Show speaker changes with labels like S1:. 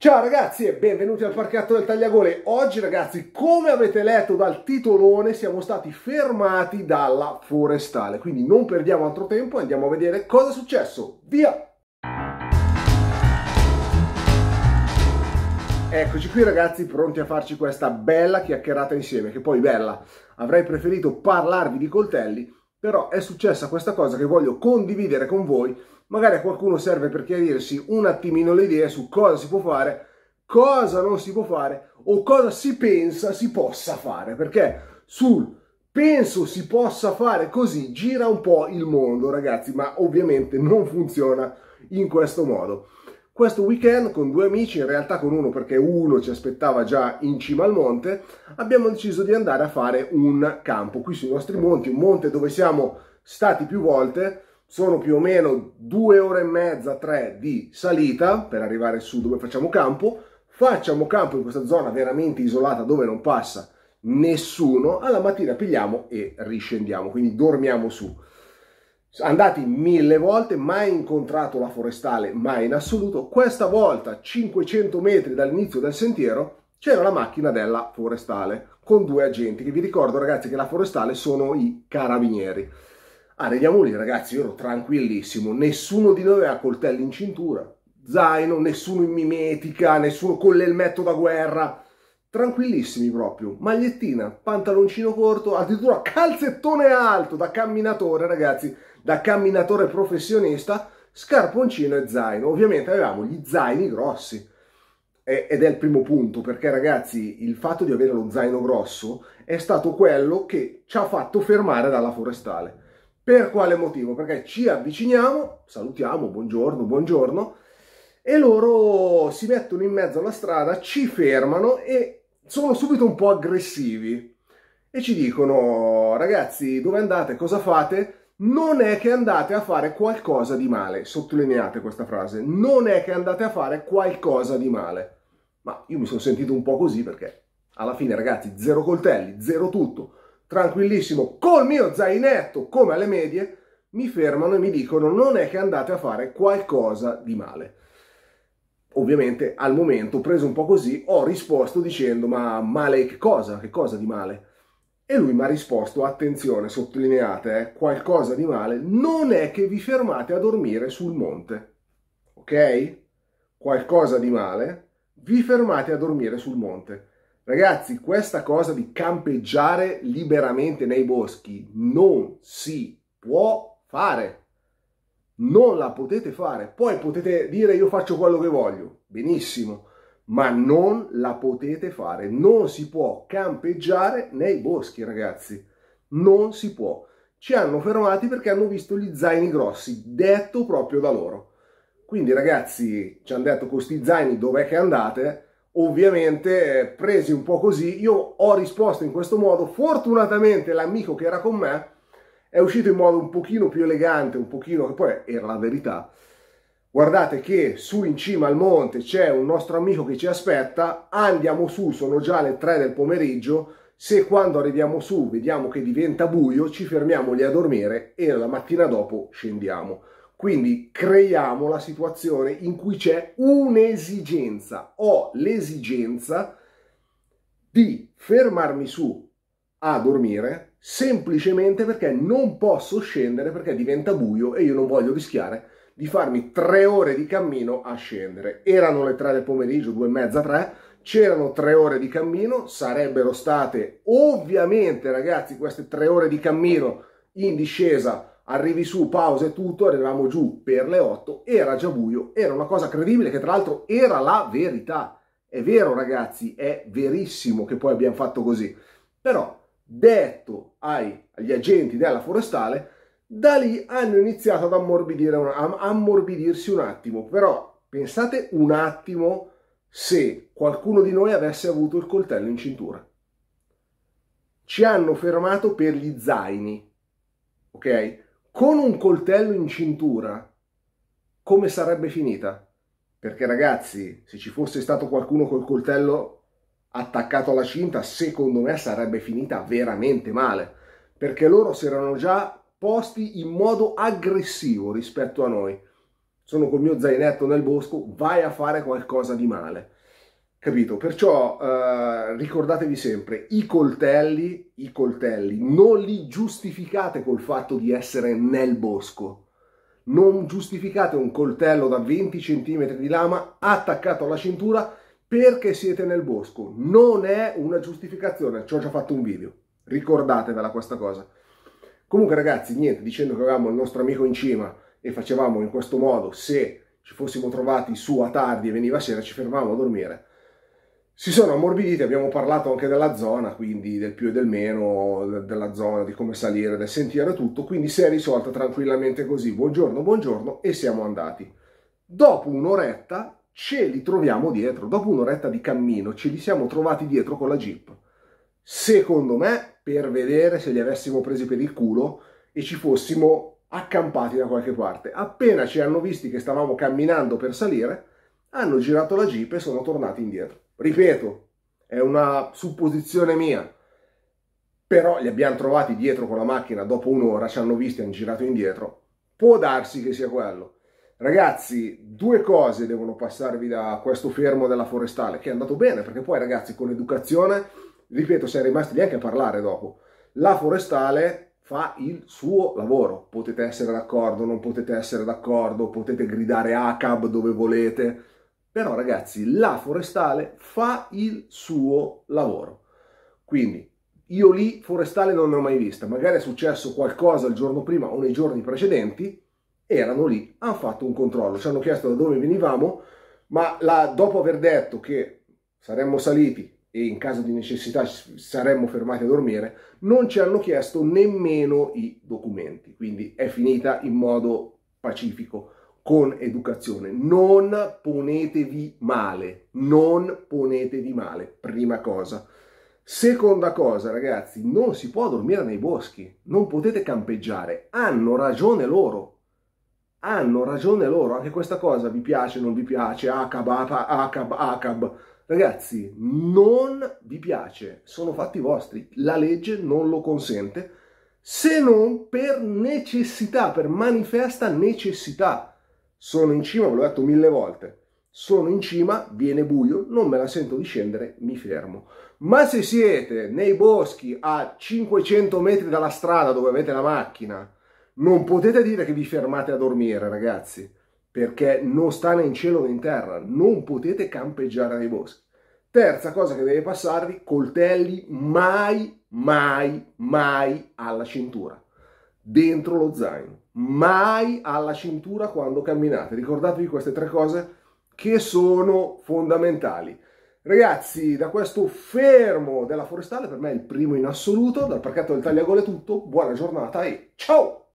S1: Ciao ragazzi e benvenuti al parchetto del Tagliagole. Oggi ragazzi, come avete letto dal titolone, siamo stati fermati dalla forestale. Quindi non perdiamo altro tempo e andiamo a vedere cosa è successo. Via! Eccoci qui ragazzi, pronti a farci questa bella chiacchierata insieme, che poi bella. Avrei preferito parlarvi di coltelli, però è successa questa cosa che voglio condividere con voi magari a qualcuno serve per chiarirsi un attimino le idee su cosa si può fare, cosa non si può fare o cosa si pensa si possa fare, perché sul penso si possa fare così gira un po' il mondo, ragazzi, ma ovviamente non funziona in questo modo. Questo weekend con due amici, in realtà con uno perché uno ci aspettava già in cima al monte, abbiamo deciso di andare a fare un campo qui sui nostri monti, un monte dove siamo stati più volte, sono più o meno due ore e mezza, tre di salita per arrivare su dove facciamo campo. Facciamo campo in questa zona veramente isolata dove non passa nessuno. Alla mattina pigliamo e riscendiamo, quindi dormiamo su. Andati mille volte, mai incontrato la forestale, mai in assoluto. Questa volta, 500 metri dall'inizio del sentiero, c'era la macchina della forestale con due agenti che vi ricordo ragazzi che la forestale sono i carabinieri arriviamo lì ragazzi, io ero tranquillissimo, nessuno di noi aveva coltelli in cintura, zaino, nessuno in mimetica, nessuno con l'elmetto da guerra, tranquillissimi proprio, magliettina, pantaloncino corto, addirittura calzettone alto da camminatore ragazzi, da camminatore professionista, scarponcino e zaino, ovviamente avevamo gli zaini grossi, ed è il primo punto perché ragazzi il fatto di avere lo zaino grosso è stato quello che ci ha fatto fermare dalla forestale per quale motivo? Perché ci avviciniamo, salutiamo, buongiorno, buongiorno, e loro si mettono in mezzo alla strada, ci fermano e sono subito un po' aggressivi e ci dicono ragazzi dove andate, cosa fate? Non è che andate a fare qualcosa di male, sottolineate questa frase, non è che andate a fare qualcosa di male. Ma io mi sono sentito un po' così perché alla fine ragazzi zero coltelli, zero tutto, tranquillissimo, col mio zainetto come alle medie, mi fermano e mi dicono non è che andate a fare qualcosa di male. Ovviamente al momento, preso un po' così, ho risposto dicendo ma male che cosa? Che cosa di male? E lui mi ha risposto, attenzione, sottolineate, eh, qualcosa di male, non è che vi fermate a dormire sul monte. Ok? Qualcosa di male, vi fermate a dormire sul monte. Ragazzi, questa cosa di campeggiare liberamente nei boschi non si può fare. Non la potete fare. Poi potete dire io faccio quello che voglio. Benissimo, ma non la potete fare. Non si può campeggiare nei boschi, ragazzi. Non si può. Ci hanno fermati perché hanno visto gli zaini grossi, detto proprio da loro. Quindi ragazzi, ci hanno detto con questi zaini dov'è che andate? ovviamente eh, presi un po' così, io ho risposto in questo modo, fortunatamente l'amico che era con me è uscito in modo un pochino più elegante, un pochino che poi era la verità. Guardate che su in cima al monte c'è un nostro amico che ci aspetta, andiamo su, sono già le 3 del pomeriggio, se quando arriviamo su vediamo che diventa buio ci fermiamo lì a dormire e la mattina dopo scendiamo. Quindi creiamo la situazione in cui c'è un'esigenza. Ho l'esigenza di fermarmi su a dormire semplicemente perché non posso scendere perché diventa buio e io non voglio rischiare di farmi tre ore di cammino a scendere. Erano le tre del pomeriggio, due e mezza, tre. C'erano tre ore di cammino, sarebbero state ovviamente, ragazzi, queste tre ore di cammino in discesa arrivi su, pausa e tutto, arriviamo giù per le 8, era già buio, era una cosa credibile che tra l'altro era la verità. È vero ragazzi, è verissimo che poi abbiamo fatto così. Però detto ai, agli agenti della forestale, da lì hanno iniziato ad ammorbidire, a ammorbidirsi un attimo. Però pensate un attimo se qualcuno di noi avesse avuto il coltello in cintura. Ci hanno fermato per gli zaini, ok? con un coltello in cintura, come sarebbe finita? Perché ragazzi, se ci fosse stato qualcuno col coltello attaccato alla cinta, secondo me sarebbe finita veramente male, perché loro si erano già posti in modo aggressivo rispetto a noi. Sono col mio zainetto nel bosco, vai a fare qualcosa di male. Capito? Perciò eh, ricordatevi sempre, i coltelli, i coltelli, non li giustificate col fatto di essere nel bosco. Non giustificate un coltello da 20 cm di lama attaccato alla cintura perché siete nel bosco. Non è una giustificazione, ci ho già fatto un video. Ricordatevela questa cosa. Comunque ragazzi, niente, dicendo che avevamo il nostro amico in cima e facevamo in questo modo, se ci fossimo trovati su a tardi e veniva sera, ci fermavamo a dormire si sono ammorbiditi, abbiamo parlato anche della zona, quindi del più e del meno, della zona, di come salire, del sentiero e tutto, quindi si è risolta tranquillamente così, buongiorno, buongiorno e siamo andati. Dopo un'oretta ce li troviamo dietro, dopo un'oretta di cammino ce li siamo trovati dietro con la jeep. Secondo me, per vedere se li avessimo presi per il culo e ci fossimo accampati da qualche parte. Appena ci hanno visti che stavamo camminando per salire, hanno girato la jeep e sono tornati indietro. Ripeto, è una supposizione mia. Però li abbiamo trovati dietro con la macchina dopo un'ora, ci hanno visti, e hanno girato indietro. Può darsi che sia quello. Ragazzi, due cose devono passarvi da questo fermo della forestale, che è andato bene, perché poi ragazzi con l'educazione, ripeto, siamo rimasti neanche a parlare dopo. La forestale fa il suo lavoro. Potete essere d'accordo, non potete essere d'accordo, potete gridare ACAB dove volete, però ragazzi, la forestale fa il suo lavoro. Quindi io lì forestale non ne ho mai vista, magari è successo qualcosa il giorno prima o nei giorni precedenti, erano lì, hanno fatto un controllo, ci hanno chiesto da dove venivamo, ma la, dopo aver detto che saremmo saliti e in caso di necessità saremmo fermati a dormire, non ci hanno chiesto nemmeno i documenti, quindi è finita in modo pacifico con educazione. Non ponetevi male, non ponetevi male, prima cosa. Seconda cosa, ragazzi, non si può dormire nei boschi, non potete campeggiare, hanno ragione loro. Hanno ragione loro, anche questa cosa vi piace, non vi piace, acab, acab, acab. Ragazzi, non vi piace, sono fatti vostri, la legge non lo consente, se non per necessità, per manifesta necessità. Sono in cima, ve l'ho detto mille volte. Sono in cima, viene buio, non me la sento di scendere, mi fermo. Ma se siete nei boschi a 500 metri dalla strada dove avete la macchina, non potete dire che vi fermate a dormire, ragazzi, perché non sta né in cielo né in terra, non potete campeggiare nei boschi. Terza cosa che deve passarvi, coltelli mai, mai, mai alla cintura dentro lo zaino, mai alla cintura quando camminate. Ricordatevi queste tre cose che sono fondamentali. Ragazzi, da questo fermo della Forestale, per me è il primo in assoluto, dal parcheggio del Tagliagole è tutto, buona giornata e ciao!